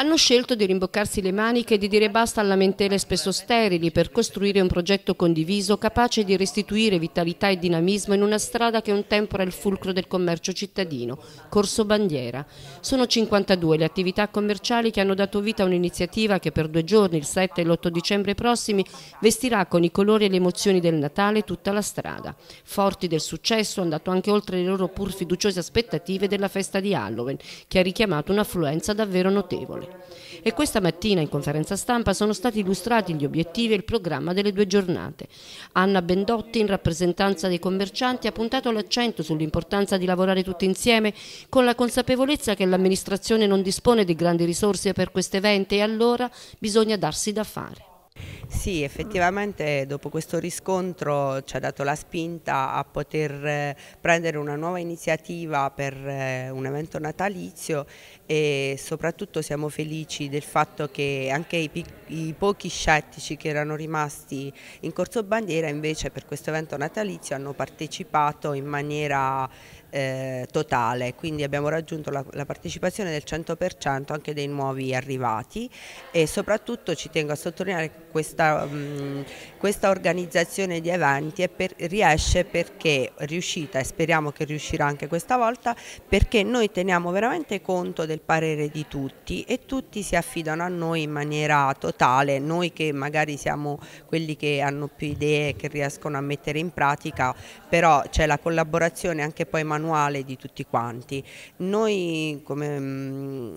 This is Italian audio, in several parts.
hanno scelto di rimboccarsi le maniche e di dire basta a lamentele spesso sterili per costruire un progetto condiviso capace di restituire vitalità e dinamismo in una strada che un tempo era il fulcro del commercio cittadino, Corso Bandiera. Sono 52 le attività commerciali che hanno dato vita a un'iniziativa che per due giorni, il 7 e l'8 dicembre prossimi, vestirà con i colori e le emozioni del Natale tutta la strada. Forti del successo, andato anche oltre le loro pur fiduciose aspettative della festa di Halloween, che ha richiamato un'affluenza davvero notevole. E questa mattina in conferenza stampa sono stati illustrati gli obiettivi e il programma delle due giornate. Anna Bendotti, in rappresentanza dei commercianti, ha puntato l'accento sull'importanza di lavorare tutti insieme con la consapevolezza che l'amministrazione non dispone di grandi risorse per questo evento e allora bisogna darsi da fare. Sì, effettivamente dopo questo riscontro ci ha dato la spinta a poter eh, prendere una nuova iniziativa per eh, un evento natalizio e soprattutto siamo felici del fatto che anche i, i pochi scettici che erano rimasti in Corso Bandiera invece per questo evento natalizio hanno partecipato in maniera eh, totale, quindi abbiamo raggiunto la, la partecipazione del 100% anche dei nuovi arrivati e soprattutto ci tengo a sottolineare che questa, mh, questa organizzazione di eventi per, riesce perché è riuscita e speriamo che riuscirà anche questa volta perché noi teniamo veramente conto del parere di tutti e tutti si affidano a noi in maniera totale, noi che magari siamo quelli che hanno più idee che riescono a mettere in pratica, però c'è la collaborazione anche poi manuale manuale di tutti quanti. Noi come mm,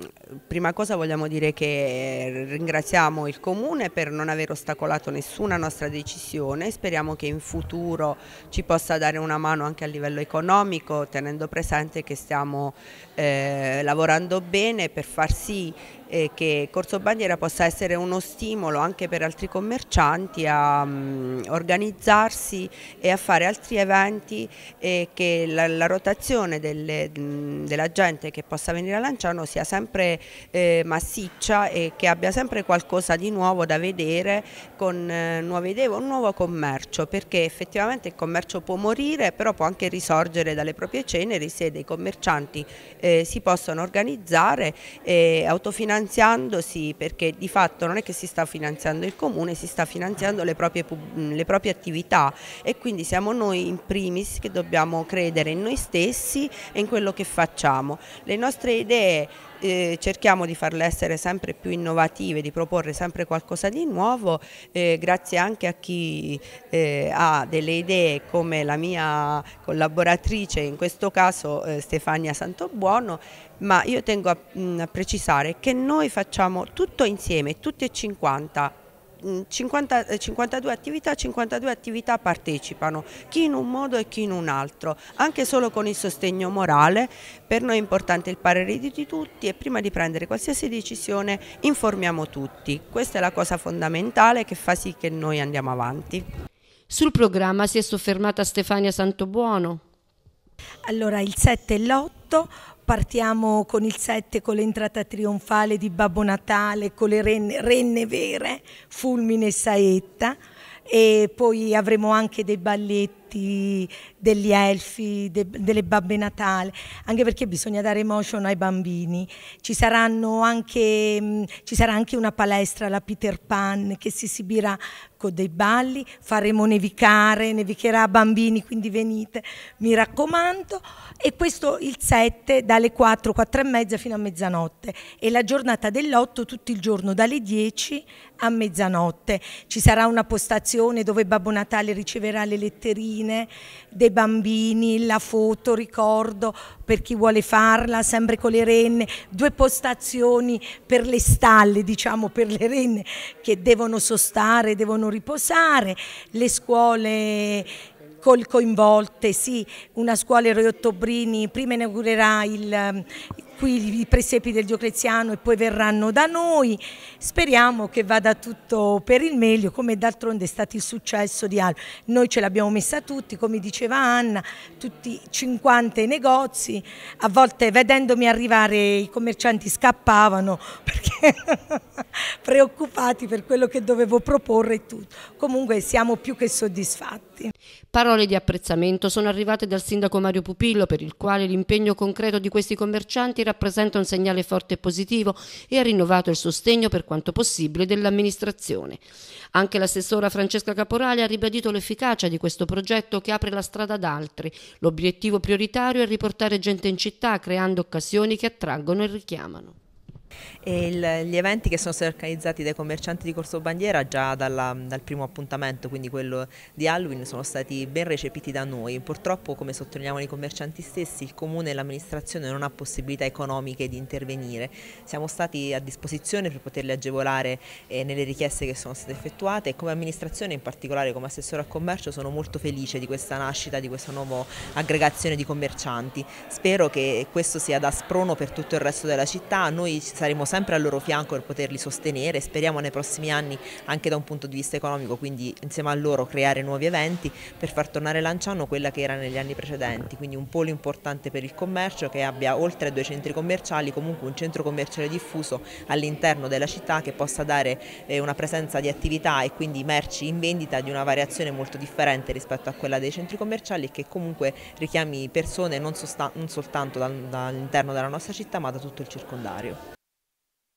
prima cosa vogliamo dire che ringraziamo il Comune per non aver ostacolato nessuna nostra decisione, speriamo che in futuro ci possa dare una mano anche a livello economico tenendo presente che stiamo eh, lavorando bene per far sì eh, che Corso Bandiera possa essere uno stimolo anche per altri commercianti a mh, mm, organizzarsi e a fare altri eventi e che la, la rotazione delle, mh, mm, della gente che possa venire a Lanciano sia sempre eh, massiccia e che abbia sempre qualcosa di nuovo da vedere con eh, nuove idee o un nuovo commercio perché effettivamente il commercio può morire però può anche risorgere dalle proprie ceneri se dei commercianti eh, si possono organizzare e autofinanziare finanziandosi perché di fatto non è che si sta finanziando il comune, si sta finanziando le proprie, le proprie attività e quindi siamo noi in primis che dobbiamo credere in noi stessi e in quello che facciamo. Le nostre idee eh, cerchiamo di farle essere sempre più innovative, di proporre sempre qualcosa di nuovo, eh, grazie anche a chi eh, ha delle idee come la mia collaboratrice, in questo caso eh, Stefania Santobuono, ma io tengo a, mh, mm, a precisare che noi facciamo tutto insieme, tutti e 50, 50, mm, 52 eh, attività, 52 attività partecipano, chi in un modo e chi in un altro, anche solo con il sostegno morale, per noi è importante il parere di tutti e prima di prendere qualsiasi decisione informiamo tutti, questa è la cosa fondamentale che fa sì che noi andiamo avanti. Sul programma si è soffermata Stefania Santobuono. Allora il 7 e l'8 tutto, partiamo con il 7 con l'entrata trionfale di Babbo Natale, con le renne, renne vere, fulmine e saetta e poi avremo anche dei balletti fumetti, degli elfi, de, delle babbe natale, anche perché bisogna dare emotion ai bambini. Ci, saranno anche, mm, ci sarà anche una palestra, la Peter Pan, che si esibirà con dei balli, faremo nevicare, nevicherà bambini, quindi venite, mi raccomando. E questo il 7 dalle 4, 4 e mezza fino a mezzanotte e la giornata dell'8 tutto il giorno dalle 10 a mezzanotte. Ci sarà una postazione dove Babbo Natale riceverà le letterine cartine dei bambini, la foto, ricordo per chi vuole farla, sempre con le renne, due postazioni per le stalle, diciamo per le renne che devono sostare, devono riposare, le scuole col coinvolte, sì, una scuola Eroi Ottobrini, prima inaugurerà il, qui i presepi del Diocleziano e poi verranno da noi. Speriamo che vada tutto per il meglio, come d'altronde è stato il successo di Alba. Noi ce l'abbiamo messa tutti, come diceva Anna, tutti 50 negozi, a volte vedendomi arrivare i commercianti scappavano perché preoccupati per quello che dovevo proporre e tutto. Comunque siamo più che soddisfatti. Parole di apprezzamento sono arrivate dal sindaco Mario Pupillo per il quale l'impegno concreto di questi commercianti era rappresenta un segnale forte e positivo e ha rinnovato il sostegno per quanto possibile dell'amministrazione. Anche l'assessora Francesca Caporale ha ribadito l'efficacia di questo progetto che apre la strada ad altri. L'obiettivo prioritario è riportare gente in città creando occasioni che attraggono e richiamano. Il, gli eventi che sono stati organizzati dai commercianti di Corso Bandiera già dalla, dal primo appuntamento, quindi quello di Halloween, sono stati ben recepiti da noi. Purtroppo, come sottolineavano i commercianti stessi, il comune e l'amministrazione non ha possibilità economiche di intervenire. Siamo stati a disposizione per poterli agevolare eh, nelle richieste che sono state effettuate e come amministrazione, in particolare come assessore al commercio, sono molto felice di questa nascita, di questa nuova aggregazione di commercianti. Spero che questo sia da sprono per tutto il resto della città. Noi saremo sempre al loro fianco per poterli sostenere, speriamo nei prossimi anni anche da un punto di vista economico, quindi insieme a loro creare nuovi eventi per far tornare Lanciano quella che era negli anni precedenti, quindi un polo importante per il commercio che abbia oltre a due centri commerciali, comunque un centro commerciale diffuso all'interno della città che possa dare eh, una presenza di attività e quindi merci in vendita di una variazione molto differente rispetto a quella dei centri commerciali e che comunque richiami persone non, non soltanto dall'interno della nostra città ma da tutto il circondario.